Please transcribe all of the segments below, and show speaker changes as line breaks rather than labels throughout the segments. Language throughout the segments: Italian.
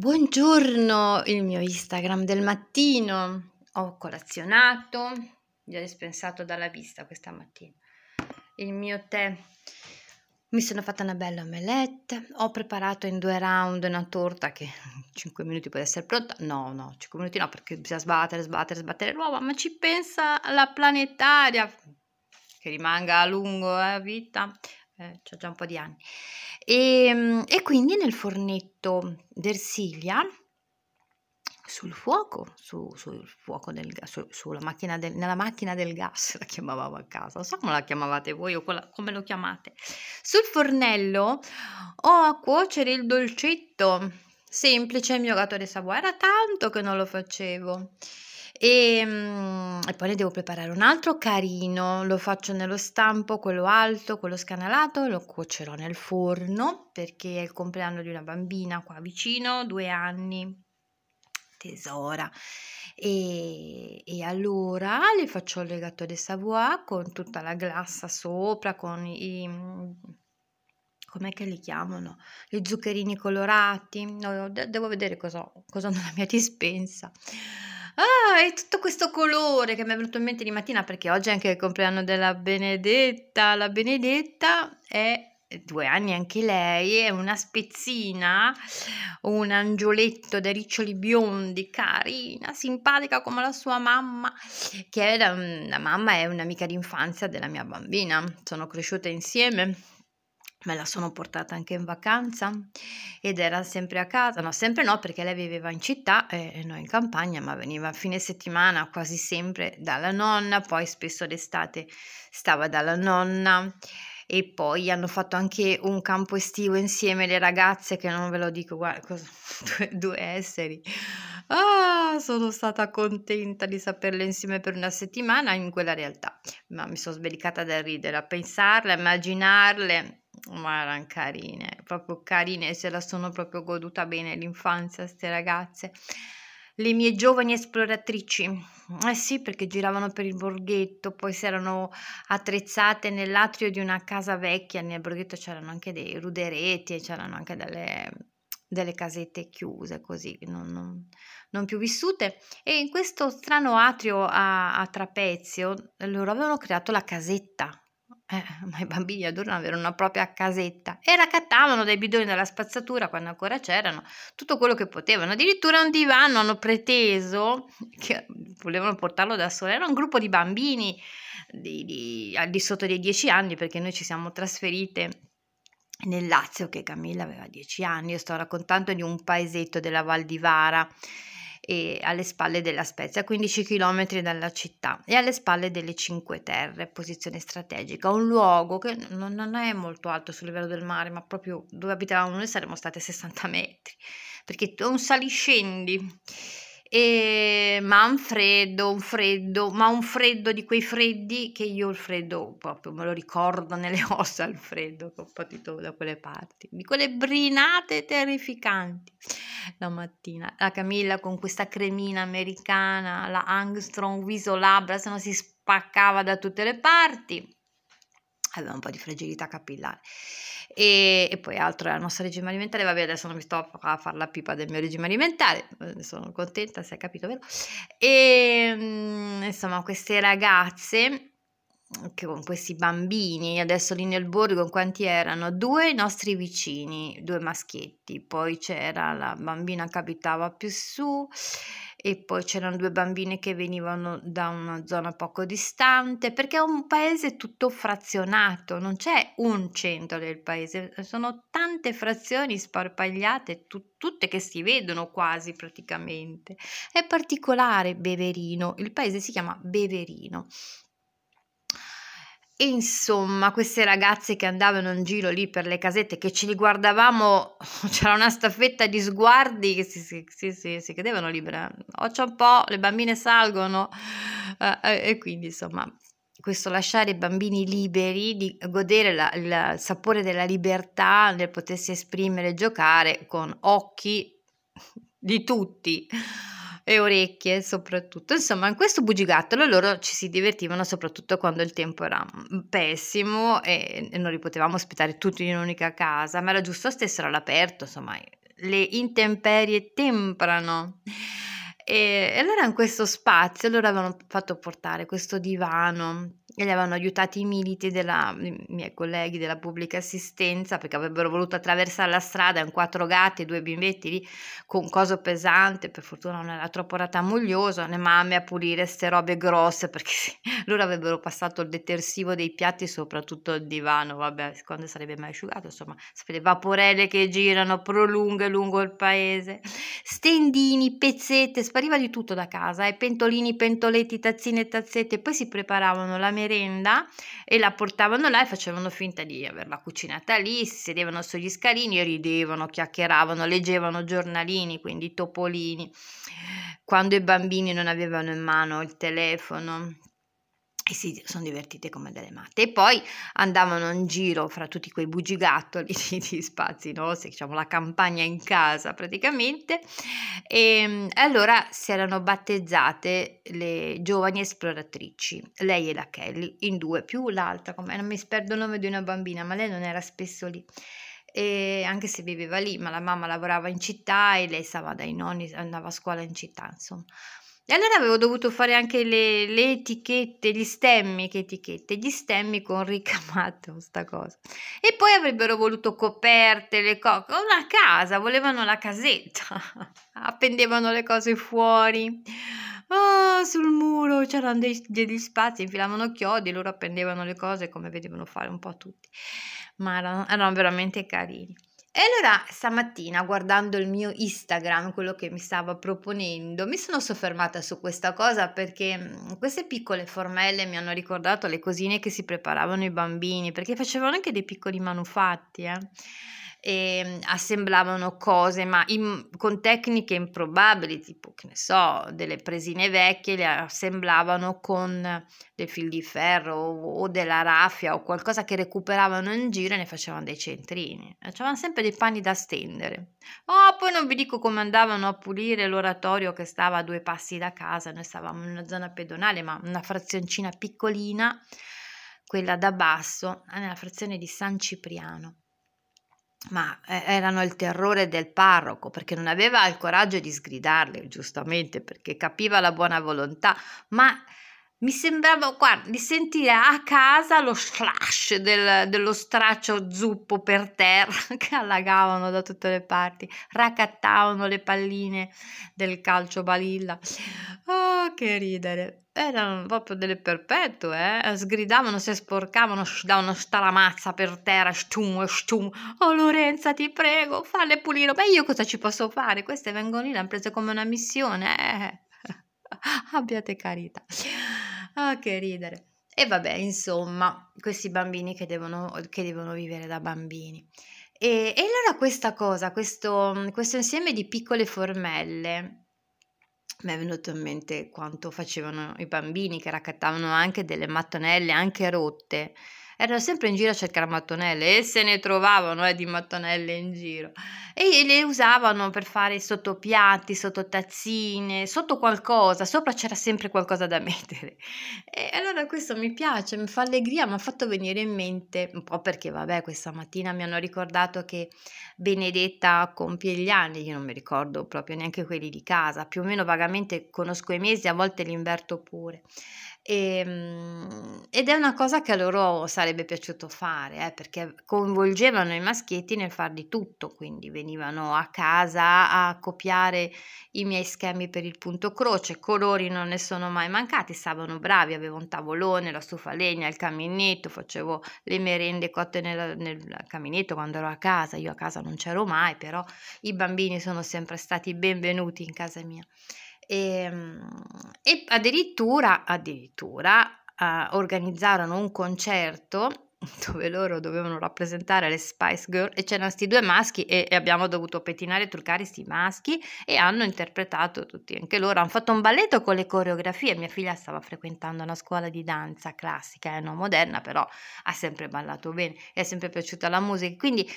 Buongiorno, il mio Instagram del mattino. Ho colazionato, già dispensato dalla vista questa mattina. Il mio tè. Mi sono fatta una bella omelette, ho preparato in due round una torta che 5 minuti può essere pronta. No, no, 5 minuti no, perché bisogna sbattere, sbattere, sbattere l'uovo, ma ci pensa la planetaria che rimanga a lungo a eh, vita. Eh, ho già un po' di anni. E, ehm, e quindi nel fornetto d'ersilia, sul fuoco, su, sul fuoco del gas, su, sulla macchina del, nella macchina del gas, la chiamavamo a casa, non so come la chiamavate voi o quella, come lo chiamate, sul fornello ho a cuocere il dolcetto, semplice il mio gatto di Savoia, era tanto che non lo facevo. E, ehm, e, poi ne devo preparare un altro carino, lo faccio nello stampo, quello alto, quello scanalato, lo cuocerò nel forno perché è il compleanno di una bambina qua vicino, due anni, tesora. E, e allora le faccio il legato de Savoie con tutta la glassa sopra, con i... Com'è che li chiamano? Gli zuccherini colorati? No, devo vedere cosa ho, cosa nella mia dispensa Ah, e tutto questo colore che mi è venuto in mente di mattina perché oggi è anche il compleanno della Benedetta. La Benedetta è eh, due anni anche lei, è una spezzina, un angioletto dai riccioli biondi, carina, simpatica come la sua mamma, che è la, mm, la mamma è un'amica d'infanzia della mia bambina, sono cresciute insieme me la sono portata anche in vacanza ed era sempre a casa, no sempre no perché lei viveva in città e noi in campagna, ma veniva a fine settimana quasi sempre dalla nonna, poi spesso d'estate stava dalla nonna e poi hanno fatto anche un campo estivo insieme le ragazze che non ve lo dico guarda, cosa, due, due esseri ah, sono stata contenta di saperle insieme per una settimana in quella realtà ma mi sono sbelicata da ridere a pensarle a immaginarle ma eran carine, proprio carine, se la sono proprio goduta bene l'infanzia, queste ragazze. Le mie giovani esploratrici, eh sì, perché giravano per il borghetto, poi si erano attrezzate nell'atrio di una casa vecchia, nel borghetto c'erano anche dei ruderetti e c'erano anche delle, delle casette chiuse, così non, non, non, più vissute. E in questo strano atrio a, a trapezio loro avevano creato la casetta eh, ma i bambini adorano avere una propria casetta e raccattavano dai bidoni della spazzatura quando ancora c'erano tutto quello che potevano. Addirittura un divano hanno preteso che volevano portarlo da sole. Era un gruppo di bambini di, di, al di sotto dei 10 anni perché noi ci siamo trasferite nel Lazio che Camilla aveva 10 anni. Io sto raccontando di un paesetto della Val di Vara e alle spalle della Spezia, 15 km dalla città e alle spalle delle Cinque Terre, posizione strategica, un luogo che non, non è molto alto sul livello del mare, ma proprio dove abitavamo noi saremmo state 60 metri, perché tu un saliscendi e, ehm, ma un freddo, un freddo, ma un freddo di quei freddi che io il freddo proprio me lo ricordo nelle ossa il freddo che ho patito da quelle parti, di quelle brinate terrificanti la mattina. La Camilla con questa cremina americana, la Armstrong viso labbra, se no si spaccava da tutte le parti. Aveva un po' di fragilità capillare e, e poi altro è il nostro regime alimentare, vabbè adesso non mi sto a fare la pipa del mio regime alimentare, eh, sono contenta se hai capito, vero? E ehm, insomma queste ragazze che con questi bambini, adesso lì nel borgo quanti erano? Due nostri vicini, due maschietti, poi c'era la bambina che abitava più su e poi c'erano due bambine che venivano da una zona poco distante, perché è un paese tutto frazionato, non c'è un centro del paese, eh, sono tante frazioni sparpagliate, tu- tutte che si vedono quasi praticamente. È particolare Beverino, il paese si chiama Beverino e insomma, queste ragazze che andavano in giro lì per le casette, che ci li guardavamo, c'era una staffetta di sguardi che si, si, si, si credevano libere. Occia oh, un po', le bambine salgono. Eh, eh, e quindi, insomma, questo lasciare i bambini liberi di godere la, il sapore della libertà, nel potersi esprimere e giocare con occhi di tutti e orecchie soprattutto. Insomma, in questo bugigattolo loro ci si divertivano soprattutto quando il tempo era mm, pessimo e non li potevamo ospitare tutti in un'unica casa, ma era giusto stessero all'aperto, insomma, le intemperie temprano. E allora in questo spazio loro avevano fatto portare questo divano e li avevano aiutati i militi della, i miei colleghi della pubblica assistenza perché avrebbero voluto attraversare la strada in quattro gatti e due bimbetti lì con coso pesante, per fortuna non era troppo ratamoglioso, le mamme a pulire ste robe grosse perché sì, loro avrebbero passato il detersivo dei piatti soprattutto il divano, vabbè, quando sarebbe mai asciugato, insomma, sapete, vaporelle che girano prolunghe lungo il paese, stendini, pezzette, spariva di tutto da casa, e eh, pentolini, pentoletti, tazzine, tazzette, poi si preparavano la merenda merenda e la portavano là e facevano finta di averla cucinata lì, si sedevano sugli scalini e ridevano, chiacchieravano, leggevano giornalini, quindi topolini, quando i bambini non avevano in mano il telefono e si sono divertite come delle matte. E poi andavano in giro fra tutti quei bugigattoli di, di spazi nostri, diciamo la campagna in casa praticamente. Ehm, e, allora si erano battezzate le giovani esploratrici, lei e la Kelly, in due, più l'altra, come non mi sperdo il nome di una bambina, ma lei non era spesso lì. E anche se viveva lì, ma la mamma lavorava in città e lei stava dai nonni, andava a scuola in città, insomma. E allora avevo dovuto fare anche le, le, etichette, gli stemmi, che etichette, gli stemmi con ricamato, sta cosa. E poi avrebbero voluto coperte, le cose, una casa, volevano la casetta, appendevano le cose fuori. Oh, sul muro c'erano dei, degli spazi, infilavano chiodi, loro appendevano le cose come vedevano fare un po' tutti, ma erano, erano veramente carini. E allora stamattina guardando il mio Instagram, quello che mi stava proponendo, mi sono soffermata su questa cosa perché mm, queste piccole formelle mi hanno ricordato le cosine che si preparavano i bambini, perché facevano anche dei piccoli manufatti. Eh e ehm, assemblavano cose, ma in, con tecniche improbabili, tipo che ne so, delle presine vecchie le assemblavano con del fil di ferro o, o della raffia o qualcosa che recuperavano in giro e ne facevano dei centrini. Facevano sempre dei panni da stendere. Oh, poi non vi dico come andavano a pulire l'oratorio che stava a due passi da casa, noi stavamo in una zona pedonale, ma una frazioncina piccolina quella da basso, nella frazione di San Cipriano ma eh, erano il terrore del parroco perché non aveva il coraggio di sgridarle, giustamente, perché capiva la buona volontà, ma mi sembrava guarda, di sentire a casa lo slash del, dello straccio zuppo per terra che allagavano da tutte le parti, raccattavano le palline del calcio balilla. Oh, che ridere! Erano proprio delle perpetue, eh? sgridavano, si sporcavano, davano sta la per terra, stum, stum. Oh Lorenza, ti prego, falle pulire. Ma io cosa ci posso fare? Queste vengono lì, le hanno prese come una missione. Eh. abbiate carità. Ah, che ridere. E vabbè, insomma, questi bambini che devono, che devono vivere da bambini. E, e allora questa cosa, questo, questo insieme di piccole formelle mi è venuto in mente quanto facevano i bambini che raccattavano anche delle mattonelle, anche rotte, erano sempre in giro a cercare mattonelle e se ne trovavano eh, di mattonelle in giro e le usavano per fare sotto piatti, sotto tazzine, sotto qualcosa, sopra c'era sempre qualcosa da mettere. E allora questo mi piace, mi fa allegria, mi ha fatto venire in mente, un po' perché vabbè questa mattina mi hanno ricordato che Benedetta compie gli anni, io non mi ricordo proprio neanche quelli di casa, più o meno vagamente conosco i mesi, a volte li inverto pure. E, ehm, ed è una cosa che a loro sarebbe piaciuto fare, eh, perché coinvolgevano i maschietti nel far di tutto, quindi venivano a casa a copiare i miei schemi per il punto croce, colori non ne sono mai mancati, stavano bravi, avevo un tavolone, la stufa legna, il caminetto, facevo le merende cotte nel, nel caminetto quando ero a casa, io a casa non c'ero mai, però i bambini sono sempre stati benvenuti in casa mia e, ehm, e addirittura, addirittura uh, organizzarono un concerto dove loro dovevano rappresentare le Spice Girl e c'erano questi due maschi e, e, abbiamo dovuto pettinare e truccare questi maschi e hanno interpretato tutti anche loro hanno fatto un balletto con le coreografie mia figlia stava frequentando una scuola di danza classica e eh, non moderna però ha sempre ballato bene e è sempre piaciuta la musica quindi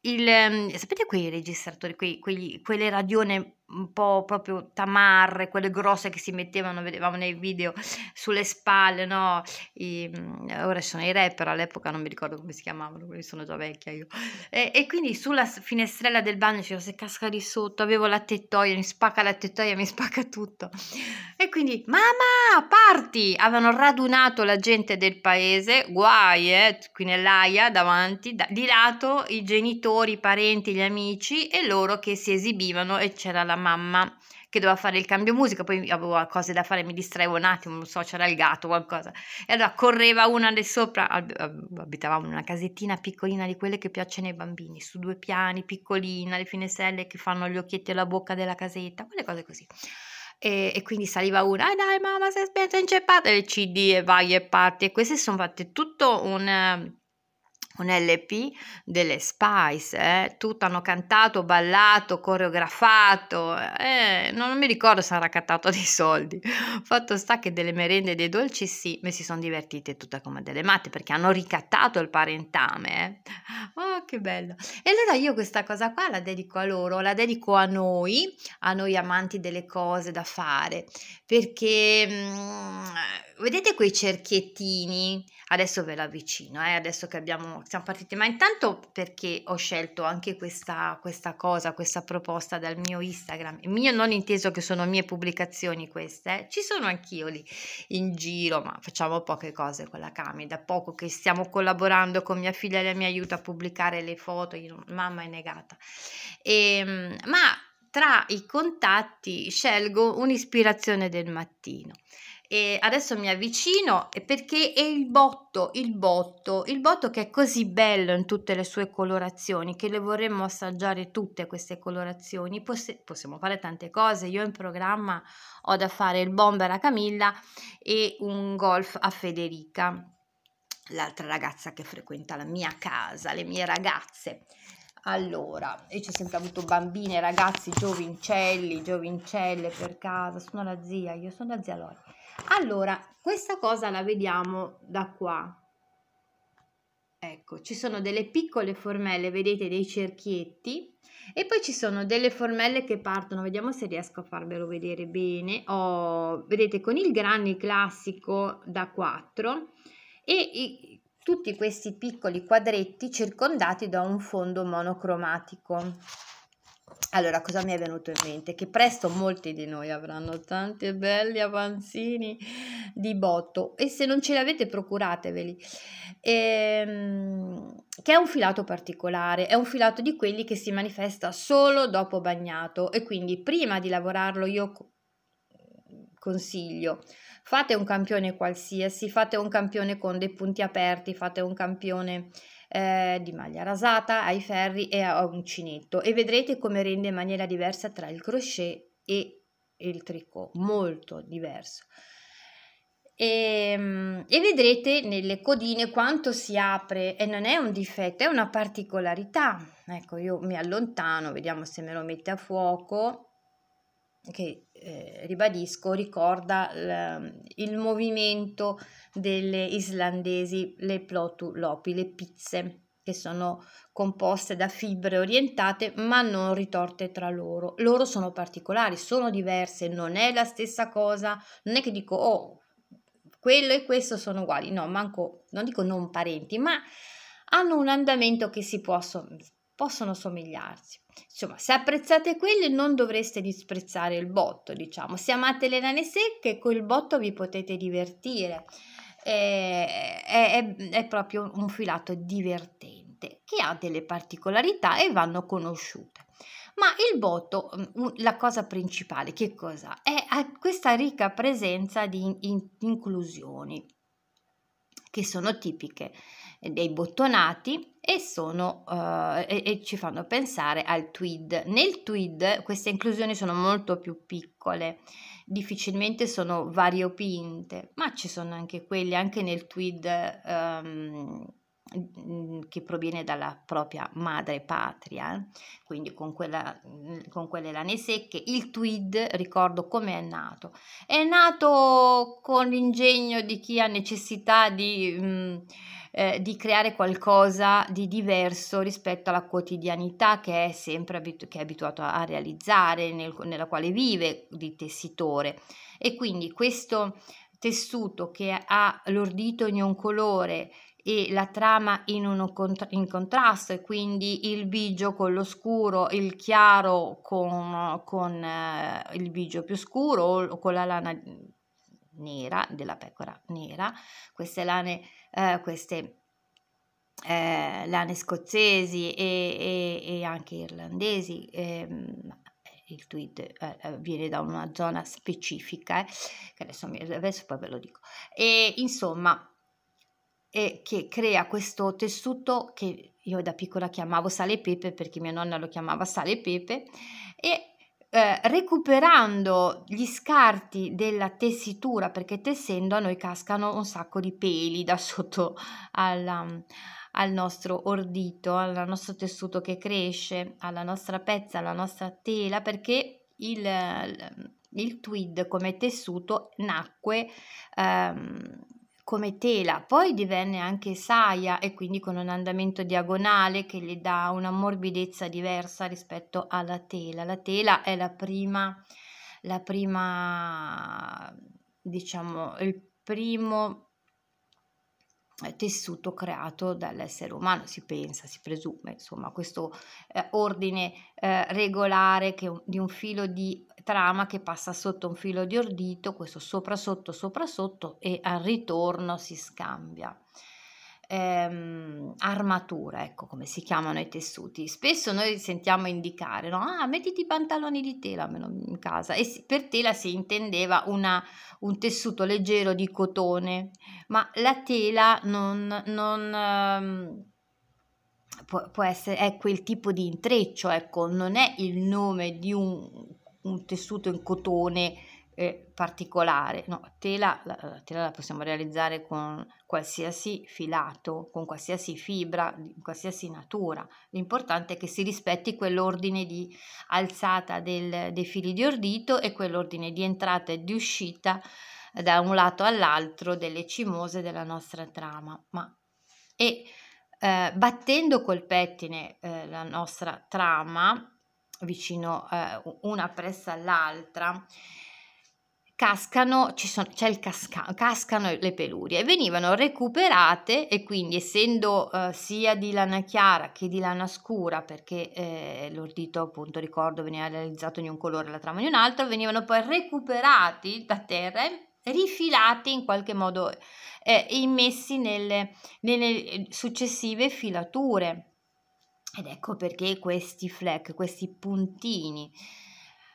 il, ehm, sapete quei registratori quei, quegli, quelle radione un po' proprio tamarre, quelle grosse che si mettevano, vedevamo nei video, sulle spalle, no? I, mm, ora sono i rapper, all'epoca non mi ricordo come si chiamavano, quelli sono già vecchia io. E, e quindi sulla finestrella del bagno c'era se casca di sotto, avevo la tettoia, mi spacca la tettoia, mi spacca tutto. E quindi, mamma, parti! Avevano radunato la gente del paese, guai, eh, qui nell'aia, davanti, da, di lato i genitori, i parenti, gli amici e loro che si esibivano e c'era la la mamma che doveva fare il cambio musica, poi avevo cose da fare, mi distraevo un attimo, non so, c'era il gatto, o qualcosa. E allora correva una di sopra, abitavamo in una casettina piccolina di quelle che piacciono ai bambini, su due piani, piccolina, le finestrelle che fanno gli occhietti alla bocca della casetta, quelle cose così. E, e, quindi saliva una, ah dai mamma sei spenta inceppata, le cd e vai e parti e queste sono fatte tutto un un LP delle Spice, eh? tutto hanno cantato, ballato, coreografato, eh? non mi ricordo se hanno raccattato dei soldi, fatto sta che delle merende e dei dolci sì, ma si sono divertite tutte come delle matte perché hanno ricattato il parentame, eh? oh che bello, e allora io questa cosa qua la dedico a loro, la dedico a noi, a noi amanti delle cose da fare, perché... Mh, mm, vedete quei cerchiettini? Adesso ve l'avvicino, eh? adesso che abbiamo, siamo partiti, ma intanto perché ho scelto anche questa, questa cosa, questa proposta dal mio Instagram, il mio non inteso che sono mie pubblicazioni queste, eh? ci sono anch'io lì in giro, ma facciamo poche cose con la Cami, da poco che stiamo collaborando con mia figlia, lei mi aiuta a pubblicare le foto, io, mamma è negata, e, ehm, ma tra i contatti scelgo un'ispirazione del mattino e adesso mi avvicino perché è il botto, il botto, il botto che è così bello in tutte le sue colorazioni che le vorremmo assaggiare tutte queste colorazioni, Poss- possiamo fare tante cose, io in programma ho da fare il bomber a Camilla e un golf a Federica, l'altra ragazza che frequenta la mia casa, le mie ragazze. Allora, io ci ho sempre avuto bambine, ragazzi, giovincelli, giovincelle per casa, sono la zia, io sono la zia Lori. Allora, questa cosa la vediamo da qua. Ecco, ci sono delle piccole formelle, vedete dei cerchietti e poi ci sono delle formelle che partono, vediamo se riesco a farvelo vedere bene. Oh, vedete con il granny classico da 4 e i, tutti questi piccoli quadretti circondati da un fondo monocromatico. Allora, cosa mi è venuto in mente? Che presto molti di noi avranno tanti belli avanzini di botto e se non ce li avete procurateveli. Ehm, che è un filato particolare, è un filato di quelli che si manifesta solo dopo bagnato e quindi prima di lavorarlo io consiglio fate un campione qualsiasi, fate un campione con dei punti aperti, fate un campione eh, di maglia rasata, ai ferri e a uncinetto e vedrete come rende in maniera diversa tra il crochet e il tricot, molto diverso. E, ehm, e, vedrete nelle codine quanto si apre e non è un difetto, è una particolarità. Ecco, io mi allontano, vediamo se me lo mette a fuoco che eh, ribadisco ricorda l, il movimento delle islandesi le plotu lopi, le pizze che sono composte da fibre orientate ma non ritorte tra loro. Loro sono particolari, sono diverse, non è la stessa cosa, non è che dico oh quello e questo sono uguali, no, manco, non dico non parenti, ma hanno un andamento che si possono, possono somigliarsi. Insomma, se apprezzate quelli non dovreste disprezzare il botto, diciamo. Se amate le nane secche, col botto vi potete divertire. Eh, è, è, è proprio un filato divertente che ha delle particolarità e vanno conosciute. Ma il botto, mm, la cosa principale, che cosa? È questa ricca presenza di in, in, inclusioni che sono tipiche eh, dei bottonati e, sono, eh, e, e ci fanno pensare al tweed. Nel tweed queste inclusioni sono molto più piccole, difficilmente sono variopinte, ma ci sono anche quelle, anche nel tweed ehm, Mhmm, che proviene dalla propria madre patria, quindi con, quella, mhmm, con quelle lane secche, il tweed, ricordo come è nato. È nato con l'ingegno di chi ha necessità di, mh, mhmm, eh, di creare qualcosa di diverso rispetto alla quotidianità che è sempre abitu- che è abituato a, realizzare, nel, nella quale vive di tessitore. E quindi questo tessuto che ha l'ordito in un colore e la trama in, uno cont- in contrasto e quindi il bigio con lo scuro, il chiaro con, con eh, il bigio più scuro o con la lana nera della pecora nera, queste lane, eh, queste eh, lane scozzesi e, e, e anche irlandesi. Ehm, il tweet eh, eh viene da una zona specifica, eh, che adesso, mi, adesso poi ve lo dico. E insomma, e che crea questo tessuto che io da piccola chiamavo sale e pepe perché mia nonna lo chiamava sale e pepe e eh, recuperando gli scarti della tessitura perché tessendo a noi cascano un sacco di peli da sotto alla, al nostro ordito, al nostro tessuto che cresce, alla nostra pezza, alla nostra tela perché il, il tweed come tessuto nacque ehm, come tela, poi divenne anche saia e quindi con un andamento diagonale che gli dà una morbidezza diversa rispetto alla tela. La tela è la prima, la prima diciamo, il primo eh, tessuto creato dall'essere umano, si pensa, si presume, insomma, questo eh, ordine eh, regolare che, di un filo di trama che passa sotto un filo di ordito, questo sopra sotto, sopra sotto e al ritorno si scambia. Ehm, armatura, ecco come si chiamano i tessuti. Spesso noi sentiamo indicare, no? ah, mettiti i pantaloni di tela in casa. E per tela si intendeva una, un tessuto leggero di cotone, ma la tela non... non ehm, può, essere, è quel tipo di intreccio, ecco, non è il nome di un un tessuto in cotone eh, particolare. No, tela, la, la, tela la possiamo realizzare con qualsiasi filato, con qualsiasi fibra, di qualsiasi natura. L'importante è che si rispetti quell'ordine di alzata del, dei fili di ordito e quell'ordine di entrata e di uscita eh, da un lato all'altro delle cimose della nostra trama. Ma, e eh, battendo col pettine eh, la nostra trama, vicino eh, una pressa all'altra, cascano, sono, c'è il casca, cascano le pelurie venivano recuperate e quindi essendo eh, sia di lana chiara che di lana scura perché eh, l'ordito appunto ricordo veniva realizzato di un colore la trama di un altro venivano poi recuperati da terra rifilati in qualche modo eh, immessi nelle, nelle eh, successive filature ed ecco perché questi fleck, questi puntini,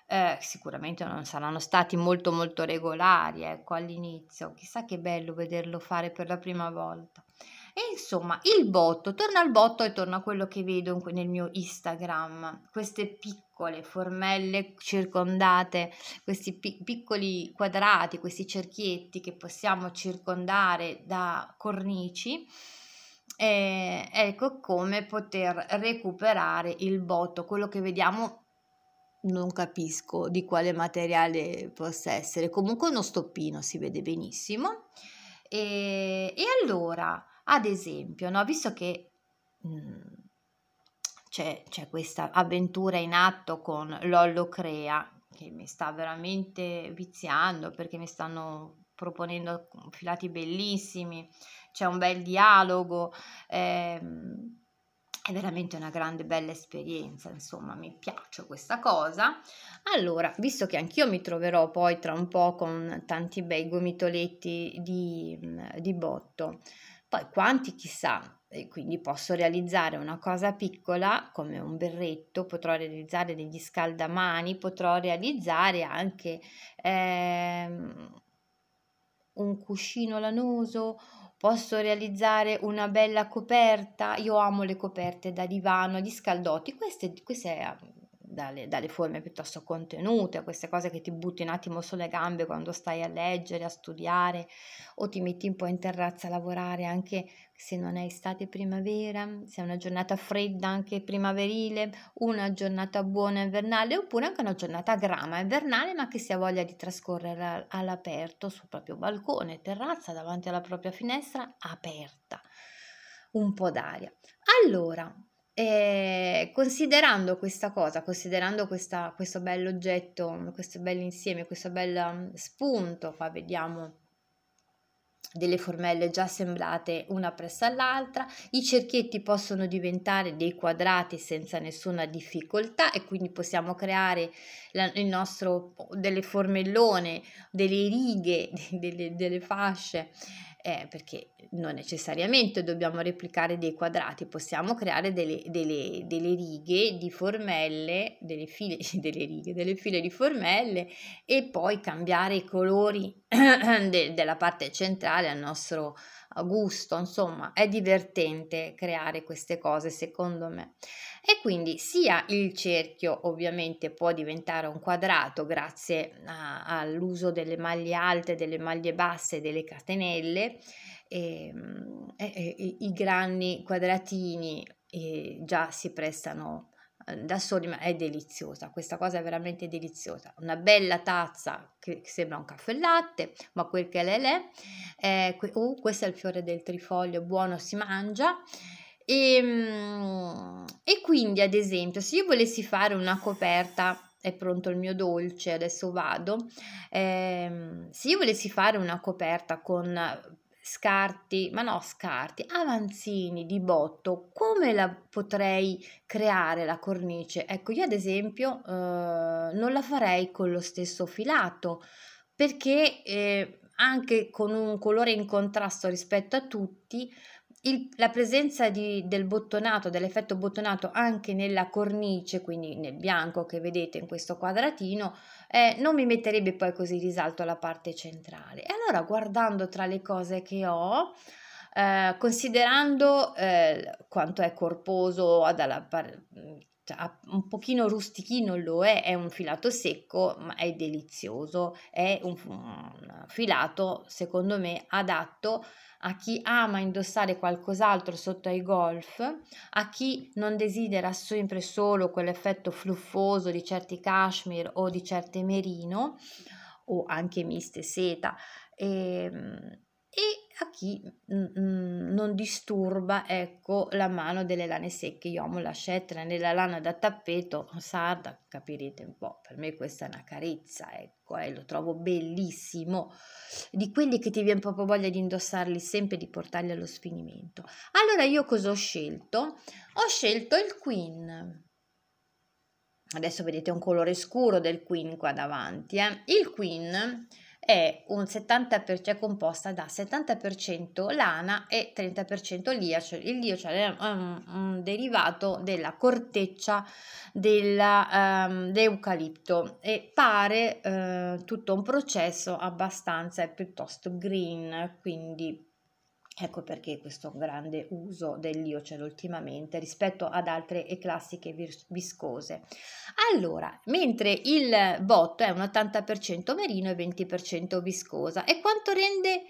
eh, sicuramente non saranno stati molto molto regolari ecco, all'inizio, chissà che bello vederlo fare per la prima volta. E insomma, il botto, torna al botto e torna a quello che vedo nel mio Instagram, queste piccole formelle circondate, questi pic- piccoli quadrati, questi cerchietti che possiamo circondare da cornici eh, ecco come poter recuperare il botto, quello che vediamo non capisco di quale materiale possa essere, comunque uno stoppino si vede benissimo. E, e allora, ad esempio, no, visto che mh, mm, c'è, c'è questa avventura in atto con Lollo Crea, che mi sta veramente viziando perché mi stanno proponendo filati bellissimi, c'è un bel dialogo, eh, è veramente una grande bella esperienza, insomma mi piace questa cosa. Allora, visto che anch'io mi troverò poi tra un po' con tanti bei gomitoletti di, di botto, poi quanti chissà, e quindi posso realizzare una cosa piccola come un berretto, potrò realizzare degli scaldamani, potrò realizzare anche eh, un cuscino lanoso, posso realizzare una bella coperta. Io amo le coperte da divano, di scaldotti, queste, queste dalle, dalle, forme piuttosto contenute, a queste cose che ti butti un attimo sulle gambe quando stai a leggere, a studiare o ti metti un po' in terrazza a lavorare anche se non è estate primavera, se è una giornata fredda anche primaverile, una giornata buona invernale oppure anche una giornata grama invernale ma che si ha voglia di trascorrere all'aperto sul proprio balcone, terrazza, davanti alla propria finestra aperta, un po' d'aria. Allora, e eh, considerando questa cosa, considerando questa, questo bello oggetto, questo bel insieme, questo bel mm, spunto, qua vediamo delle formelle già assemblate una presso l'altra, i cerchietti possono diventare dei quadrati senza nessuna difficoltà e quindi possiamo creare la, il nostro delle formellone, delle righe, delle, delle fasce eh, perché non necessariamente dobbiamo replicare dei quadrati, possiamo creare delle, delle, delle righe di formelle, delle file, delle, righe, delle file di formelle e poi cambiare i colori de, della parte centrale al nostro gusto, insomma è divertente creare queste cose secondo me. E quindi sia il cerchio ovviamente può diventare un quadrato grazie a, all'uso delle maglie alte, delle maglie basse, delle catenelle, ehm, e, e, e, i grandi quadratini eh, già si prestano Ehm, da soli, ma è deliziosa, questa cosa è veramente deliziosa. Una bella tazza che sembra un caffè latte, ma quel che l'è l'è. Eh, que- oh, questo è il fiore del trifoglio, buono si mangia. E, ehm, e quindi, ad esempio, se io volessi fare una coperta è pronto il mio dolce, adesso vado. Eh, se io volessi fare una coperta con scarti, ma no scarti, avanzini di botto, come la potrei creare la cornice? Ecco, io ad esempio eh, non la farei con lo stesso filato perché eh, anche con un colore in contrasto rispetto a tutti il, la presenza di, del bottonato, dell'effetto bottonato anche nella cornice, quindi nel bianco che vedete in questo quadratino, eh, non mi metterebbe poi così risalto la parte centrale. E allora guardando tra le cose che ho, eh, considerando eh, quanto è corposo, par- cioè, un pochino rustichino lo è, è un filato secco, ma è delizioso, è un, un filato secondo me adatto a chi ama indossare qualcos'altro sotto ai golf, a chi non desidera sempre solo quell'effetto fluffoso di certi cashmere o di certe merino o anche miste seta. Ehm, e, e a chi mm, mm, non disturba ecco, la mano delle lane secche. Io amo la scetra nella lana da tappeto sarda, capirete un po', per me questa è una carezza, ecco, eh, lo trovo bellissimo. Di quelli che ti viene proprio voglia di indossarli sempre, di portarli allo sfinimento. Allora io cosa ho scelto? Ho scelto il Queen. Adesso vedete un colore scuro del Queen qua davanti. Eh. Il Queen è un 70%, cioè composta da 70% lana e 30% lia, il lia è un, un derivato della corteccia della, um, ehm, dell'eucalipto e pare uh, tutto un processo abbastanza piuttosto green, quindi Ecco perché questo grande uso dell'io c'è ultimamente rispetto ad altre e classiche viscose. Allora, mentre il botto è un 80% merino e 20% viscosa, e quanto rende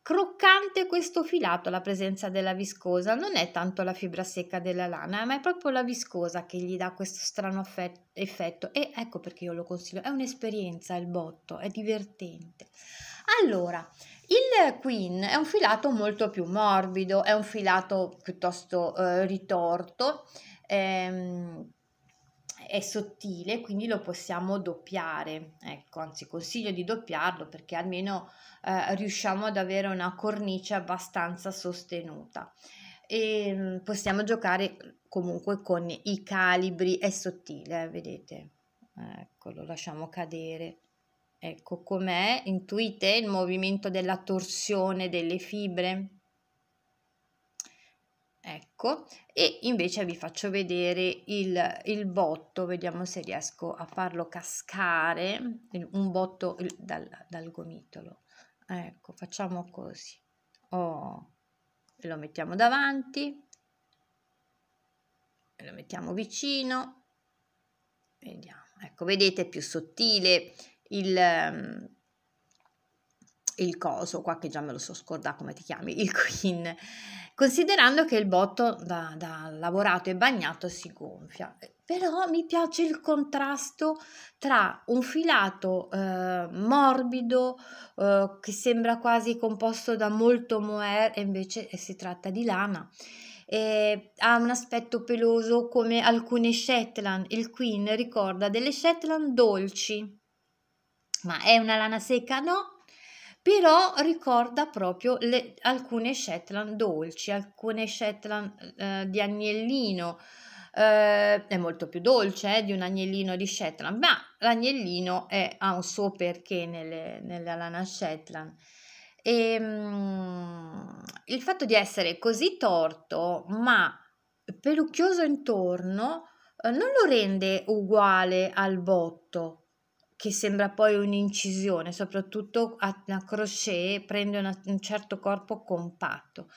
croccante questo filato la presenza della viscosa? Non è tanto la fibra secca della lana, ma è proprio la viscosa che gli dà questo strano effetto e ecco perché io lo consiglio, è un'esperienza il botto, è divertente. Allora, il queen è un filato molto più morbido, è un filato piuttosto eh, ritorto, ehm, è sottile, quindi lo possiamo doppiare. Ecco, anzi consiglio di doppiarlo perché almeno eh, riusciamo ad avere una cornice abbastanza sostenuta. E ehm, possiamo giocare comunque con i calibri, è sottile, eh, vedete? Ecco, lo lasciamo cadere Ecco com'è, intuite il movimento della torsione delle fibre? Ecco, e invece vi faccio vedere il, il botto, vediamo se riesco a farlo cascare, un botto dal, dal gomitolo. Ecco, facciamo così. Oh, lo mettiamo davanti, lo mettiamo vicino, vediamo. Ecco, vedete, è più sottile il, ehm, il coso qua che già me lo so scordare come ti chiami, il queen, considerando che il botto da, da lavorato e bagnato si gonfia. Però mi piace il contrasto tra un filato eh, morbido eh, che sembra quasi composto da molto mohair e invece eh, si tratta di lana. Eh, ha un aspetto peloso come alcune Shetland, il Queen ricorda delle Shetland dolci, ma è una lana secca? No, però ricorda proprio le, alcune Shetland dolci, alcune Shetland eh, di agnellino, eh, è molto più dolce eh, di un agnellino di Shetland, ma l'agnellino è, ha un suo perché nelle, nella lana Shetland. E, ehm, mh, il fatto di essere così torto ma pelucchioso intorno eh, non lo rende uguale al botto, che sembra poi un'incisione, soprattutto a, a crochet prende una, un certo corpo compatto.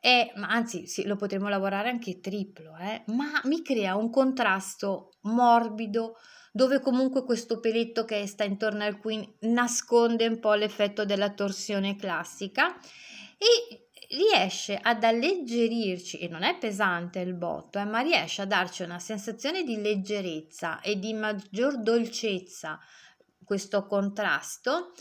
E, anzi, sì, lo potremmo lavorare anche triplo, eh? ma mi crea un contrasto morbido dove comunque questo peletto che sta intorno al queen nasconde un po' l'effetto della torsione classica e riesce ad alleggerirci, e non è pesante il botto, eh, ma riesce a darci una sensazione di leggerezza e di maggior dolcezza questo contrasto.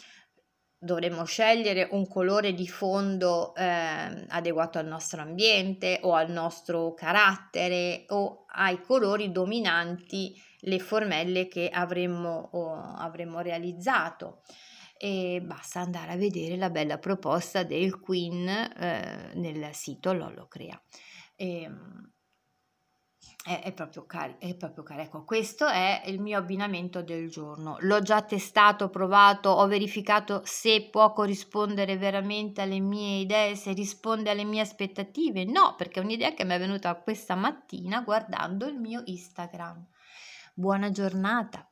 Dovremmo scegliere un colore di fondo eh, adeguato al nostro ambiente o al nostro carattere o ai colori dominanti le formelle che avremmo, avremmo realizzato e basta andare a vedere la bella proposta del Queen eh, nel sito Lollo E, ehm, è, proprio car- è proprio caro. Ecco, questo è il mio abbinamento del giorno. L'ho già testato, provato, ho verificato se può corrispondere veramente alle mie idee, se risponde alle mie aspettative. No, perché è un'idea che mi è venuta questa mattina guardando il mio Instagram. Buona giornata.